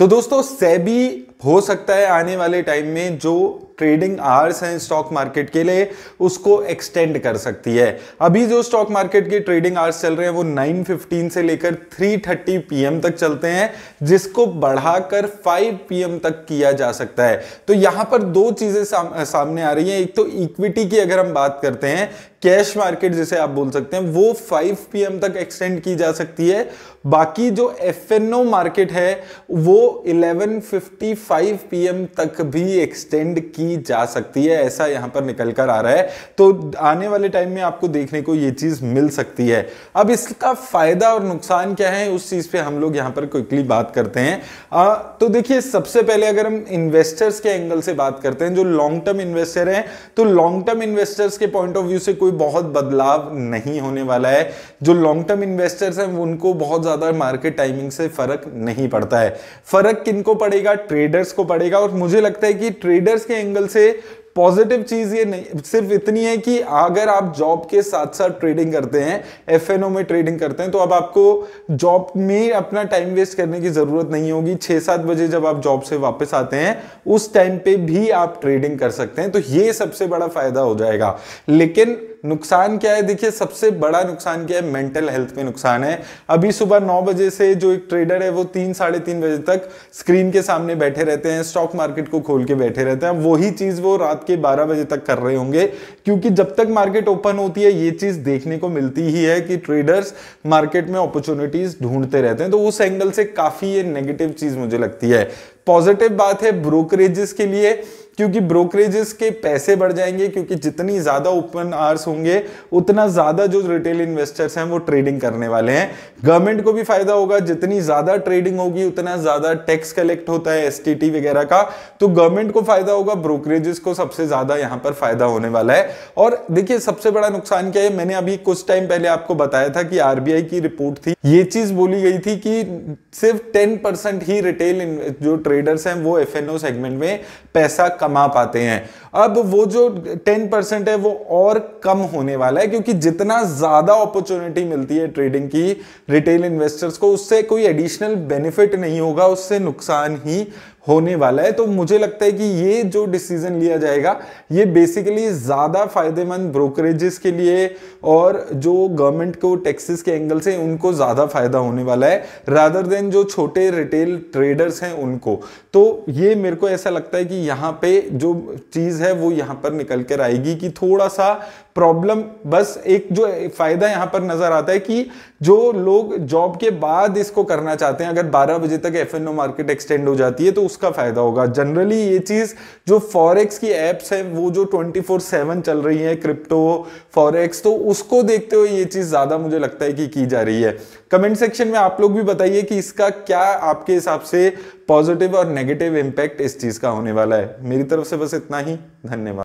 तो दोस्तों सेबी हो सकता है आने वाले टाइम में जो ट्रेडिंग आवर्स हैं स्टॉक मार्केट के लिए उसको एक्सटेंड कर सकती है अभी जो स्टॉक मार्केट के ट्रेडिंग आवर्स चल रहे हैं वो 9:15 से लेकर 3:30 पीएम तक चलते हैं जिसको बढ़ाकर 5 पीएम तक किया जा सकता है तो यहां पर दो चीजें साम, सामने आ रही हैं एक तो इक्विटी की अगर हम बात करते हैं कैश मार्केट जिसे आप बोल सकते हैं वो 5 पीएम तक एक्सटेंड की जा सकती है बाकी जो एफ मार्केट है वो 11:55 पीएम तक भी एक्सटेंड की की जा सकती है ऐसा यहां पर निकल कर आ रहा है तो आने वाले टाइम में आपको देखने को ये चीज़ मिल सकती है अब इसका फ़ायदा और नुकसान क्या है उस चीज़ पे हम लोग यहां पर क्विकली बात करते हैं आ, तो देखिए सबसे पहले अगर हम इन्वेस्टर्स के एंगल से बात करते हैं जो लॉन्ग टर्म इन्वेस्टर हैं तो लॉन्ग टर्म इन्वेस्टर्स के पॉइंट ऑफ व्यू से कोई बहुत बदलाव नहीं होने वाला है जो लॉन्ग टर्म इन्वेस्टर्स हैं उनको बहुत ज़्यादा मार्केट टाइमिंग से फ़र्क नहीं पड़ता है फ़र्क किनको पड़ेगा ट्रेडर्स को पड़ेगा और मुझे लगता है कि ट्रेडर्स के एंगल एंगल से पॉजिटिव चीज ये नहीं सिर्फ इतनी है कि अगर आप जॉब के साथ साथ ट्रेडिंग करते हैं एफ में ट्रेडिंग करते हैं तो अब आपको जॉब में अपना टाइम वेस्ट करने की जरूरत नहीं होगी छह सात बजे जब आप जॉब से वापस आते हैं उस टाइम पे भी आप ट्रेडिंग कर सकते हैं तो ये सबसे बड़ा फायदा हो जाएगा लेकिन नुकसान क्या है देखिए सबसे बड़ा नुकसान क्या है मेंटल हेल्थ पे नुकसान है अभी सुबह नौ बजे से जो एक ट्रेडर है वो तीन साढ़े तीन बजे तक स्क्रीन के सामने बैठे रहते हैं स्टॉक मार्केट को खोल के बैठे रहते हैं वही चीज़ वो रात के बारह बजे तक कर रहे होंगे क्योंकि जब तक मार्केट ओपन होती है ये चीज़ देखने को मिलती ही है कि ट्रेडर्स मार्केट में अपॉर्चुनिटीज ढूंढते रहते हैं तो उस एंगल से काफ़ी ये नेगेटिव चीज़ मुझे लगती है पॉजिटिव बात है ब्रोकरेजेस के लिए क्योंकि ब्रोकरेजेस के पैसे बढ़ जाएंगे क्योंकि जितनी ज़्यादा ओपन आवर्स होंगे उतना ज़्यादा जो रिटेल इन्वेस्टर्स हैं वो ट्रेडिंग करने वाले हैं गवर्नमेंट को भी फायदा होगा जितनी ज़्यादा ट्रेडिंग होगी उतना ज़्यादा टैक्स कलेक्ट होता है एस वगैरह का तो गवर्नमेंट को फायदा होगा ब्रोकरेजेस को सबसे ज़्यादा यहां पर फायदा होने वाला है और देखिए सबसे बड़ा नुकसान क्या है मैंने अभी कुछ टाइम पहले आपको बताया था कि आरबीआई की रिपोर्ट थी ये चीज बोली गई थी कि सिर्फ टेन ही रिटेल जो ट्रेडर्स हैं वो एफ सेगमेंट में पैसा कम कमा पाते हैं अब वो जो टेन परसेंट है वो और कम होने वाला है क्योंकि जितना ज्यादा अपॉर्चुनिटी मिलती है ट्रेडिंग की रिटेल इन्वेस्टर्स को उससे कोई एडिशनल बेनिफिट नहीं होगा उससे नुकसान ही होने वाला है तो मुझे लगता है कि ये जो डिसीजन लिया जाएगा ये बेसिकली ज़्यादा फायदेमंद ब्रोकरेजेस के लिए और जो गवर्नमेंट को टैक्सेस के एंगल से उनको ज़्यादा फायदा होने वाला है रादर देन जो छोटे रिटेल ट्रेडर्स हैं उनको तो ये मेरे को ऐसा लगता है कि यहाँ पे जो चीज़ है वो यहाँ पर निकल कर आएगी कि थोड़ा सा प्रॉब्लम बस एक जो फायदा यहाँ पर नजर आता है कि जो लोग जॉब के बाद इसको करना चाहते हैं अगर 12 बजे तक एफ मार्केट एक्सटेंड हो जाती है तो उसका फ़ायदा होगा जनरली ये चीज़ जो फॉरेक्स की एप्स है वो जो 24/7 चल रही है क्रिप्टो फॉरेक्स तो उसको देखते हुए ये चीज़ ज़्यादा मुझे लगता है कि की जा रही है कमेंट सेक्शन में आप लोग भी बताइए कि इसका क्या आपके हिसाब से पॉजिटिव और नेगेटिव इंपैक्ट इस चीज़ का होने वाला है मेरी तरफ से बस इतना ही धन्यवाद